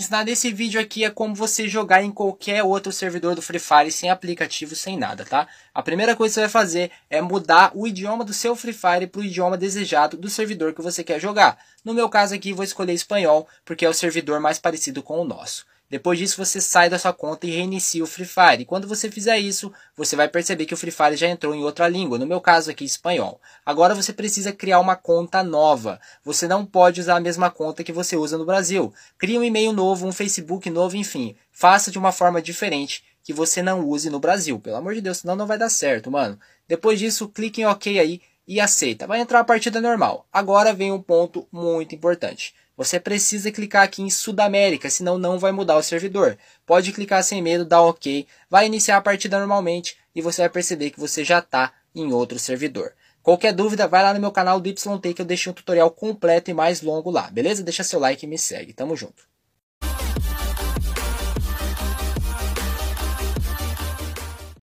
ensinar nesse vídeo aqui é como você jogar em qualquer outro servidor do Free Fire sem aplicativo, sem nada, tá? A primeira coisa que você vai fazer é mudar o idioma do seu Free Fire para o idioma desejado do servidor que você quer jogar. No meu caso aqui, vou escolher espanhol, porque é o servidor mais parecido com o nosso. Depois disso, você sai da sua conta e reinicia o Free Fire. E quando você fizer isso, você vai perceber que o Free Fire já entrou em outra língua, no meu caso aqui espanhol. Agora você precisa criar uma conta nova. Você não pode usar a mesma conta que você usa no Brasil. Crie um e-mail novo, um Facebook novo, enfim. Faça de uma forma diferente que você não use no Brasil. Pelo amor de Deus, senão não vai dar certo, mano. Depois disso, clique em OK aí e aceita. Vai entrar a partida normal. Agora vem um ponto muito importante. Você precisa clicar aqui em Sudamérica, senão não vai mudar o servidor. Pode clicar sem medo, dá OK, vai iniciar a partida normalmente e você vai perceber que você já está em outro servidor. Qualquer dúvida, vai lá no meu canal do YT que eu deixei um tutorial completo e mais longo lá, beleza? Deixa seu like e me segue. Tamo junto.